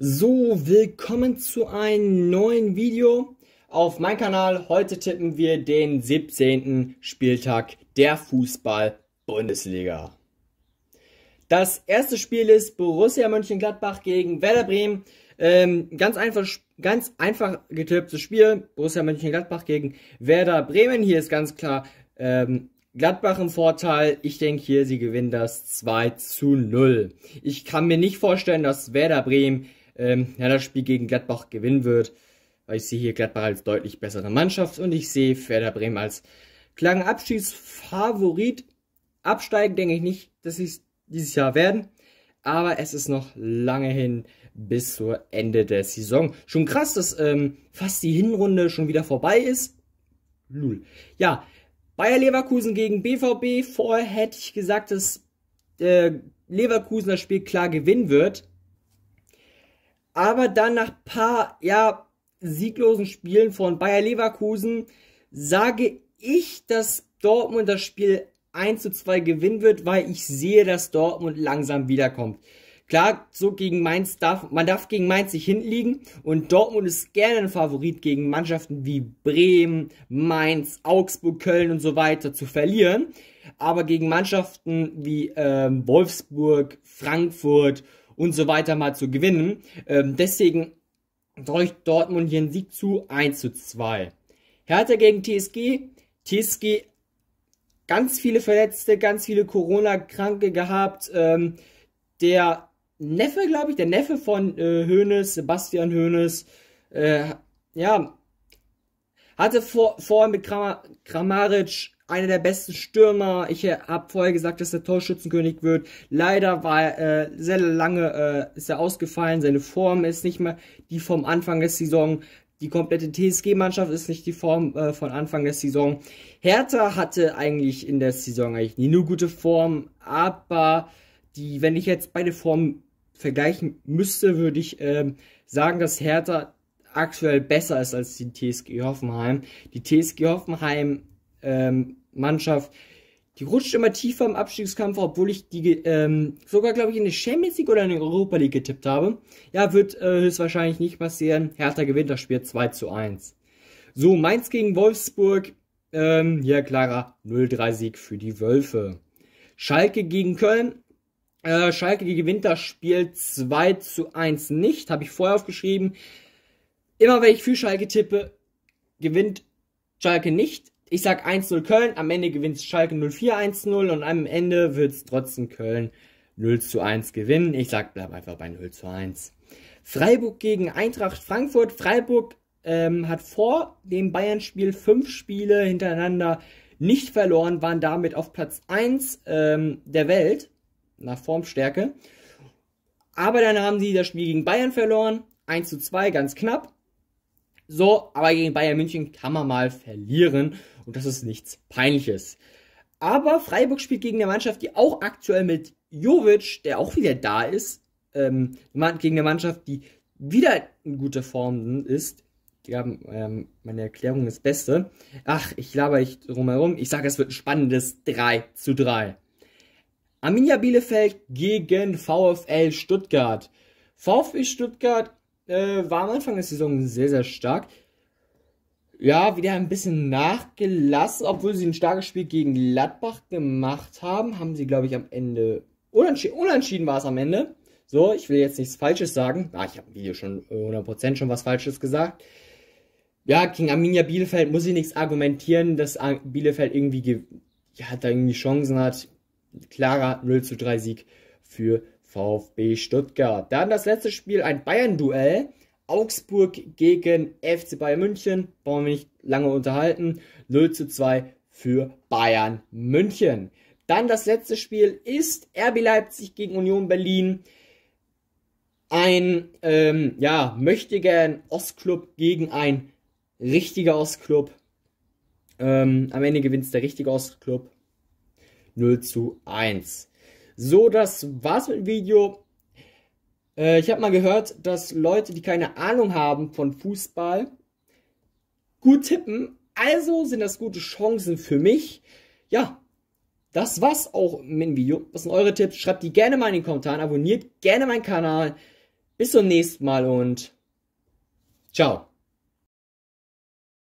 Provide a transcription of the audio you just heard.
So, willkommen zu einem neuen Video auf meinem Kanal. Heute tippen wir den 17. Spieltag der Fußball-Bundesliga. Das erste Spiel ist Borussia Mönchengladbach gegen Werder Bremen. Ähm, ganz, einfach, ganz einfach getipptes Spiel. Borussia Mönchengladbach gegen Werder Bremen. Hier ist ganz klar ähm, Gladbach im Vorteil. Ich denke hier, sie gewinnen das 2 zu 0. Ich kann mir nicht vorstellen, dass Werder Bremen ähm, ja, das Spiel gegen Gladbach gewinnen wird, weil ich sehe hier Gladbach als deutlich bessere Mannschaft und ich sehe Werder Bremen als klaren Abschiedsfavorit. Absteigen denke ich nicht, dass sie es dieses Jahr werden, aber es ist noch lange hin bis zur Ende der Saison. Schon krass, dass ähm, fast die Hinrunde schon wieder vorbei ist. Lul. Ja, Bayer Leverkusen gegen BVB. Vorher hätte ich gesagt, dass äh, Leverkusen das Spiel klar gewinnen wird. Aber dann nach paar, ja, sieglosen Spielen von Bayer Leverkusen sage ich, dass Dortmund das Spiel 1 zu 2 gewinnen wird, weil ich sehe, dass Dortmund langsam wiederkommt. Klar, so gegen Mainz darf, man darf gegen Mainz nicht hinliegen und Dortmund ist gerne ein Favorit gegen Mannschaften wie Bremen, Mainz, Augsburg, Köln und so weiter zu verlieren. Aber gegen Mannschaften wie ähm, Wolfsburg, Frankfurt und so weiter mal zu gewinnen. Ähm, deswegen durch Dortmund hier einen Sieg zu 1 zu 2. Hertha gegen TSG. TSG ganz viele Verletzte, ganz viele Corona-Kranke gehabt. Ähm, der Neffe, glaube ich, der Neffe von äh, Hoeneß, Sebastian Hoeneß, äh, ja, hatte vor, vorher mit Kramaric einer der besten Stürmer. Ich äh, habe vorher gesagt, dass er Torschützenkönig wird. Leider war er äh, sehr lange äh, ist er ausgefallen. Seine Form ist nicht mehr die vom Anfang der Saison. Die komplette TSG-Mannschaft ist nicht die Form äh, von Anfang der Saison. Hertha hatte eigentlich in der Saison eigentlich nie nur gute Form, aber die, wenn ich jetzt beide Formen vergleichen müsste, würde ich ähm, sagen, dass Hertha aktuell besser ist als die TSG Hoffenheim. Die TSG Hoffenheim ähm, Mannschaft. Die rutscht immer tiefer im Abstiegskampf, obwohl ich die ähm, sogar, glaube ich, in der Champions League oder in der Europa League getippt habe. Ja, wird äh, höchstwahrscheinlich nicht passieren. Hertha gewinnt das Spiel 2 zu 1. So, Mainz gegen Wolfsburg. Ähm, ja, klarer 0-3-Sieg für die Wölfe. Schalke gegen Köln. Äh, Schalke gewinnt das Spiel 2 zu 1 nicht. Habe ich vorher aufgeschrieben. Immer wenn ich für Schalke tippe, gewinnt Schalke nicht ich sag 1-0 Köln, am Ende gewinnt Schalke 0-4 1-0 und am Ende wird es trotzdem Köln 0 1 gewinnen. Ich sag, bleib einfach bei 0 1. Freiburg gegen Eintracht Frankfurt. Freiburg ähm, hat vor dem Bayern-Spiel fünf Spiele hintereinander nicht verloren, waren damit auf Platz 1 ähm, der Welt nach Formstärke. Aber dann haben sie das Spiel gegen Bayern verloren. 1 zu 2, ganz knapp. So, aber gegen Bayern München kann man mal verlieren und das ist nichts Peinliches. Aber Freiburg spielt gegen eine Mannschaft, die auch aktuell mit Jovic, der auch wieder da ist, ähm, gegen eine Mannschaft, die wieder in guter Form ist. Ja, ähm, meine Erklärung ist beste. Ach, ich laber ich drumherum. Ich sage, es wird ein spannendes 3 zu 3. Arminia Bielefeld gegen VfL Stuttgart. VfB Stuttgart äh, war am Anfang der Saison sehr, sehr stark. Ja, wieder ein bisschen nachgelassen, obwohl sie ein starkes Spiel gegen Gladbach gemacht haben. Haben sie, glaube ich, am Ende. Unentschieden, unentschieden war es am Ende. So, ich will jetzt nichts Falsches sagen. Ah, ich habe im Video schon 100% schon was Falsches gesagt. Ja, gegen Arminia Bielefeld muss ich nichts argumentieren, dass Bielefeld irgendwie ja, da irgendwie Chancen hat. Klarer 0 zu 3 Sieg für VfB Stuttgart. Dann das letzte Spiel, ein Bayern-Duell. Augsburg gegen FC Bayern München. Brauchen wir nicht lange unterhalten. 0 zu 2 für Bayern München. Dann das letzte Spiel ist RB Leipzig gegen Union Berlin. Ein, ähm, ja, möchtiger Ostclub gegen ein richtiger Ostclub. Ähm, am Ende gewinnt der richtige Ostclub. 0 zu 1. So, das war's mit dem Video. Äh, ich habe mal gehört, dass Leute, die keine Ahnung haben von Fußball, gut tippen. Also sind das gute Chancen für mich. Ja, das war's auch mit dem Video. Was sind eure Tipps? Schreibt die gerne mal in den Kommentaren. Abonniert gerne meinen Kanal. Bis zum nächsten Mal und ciao.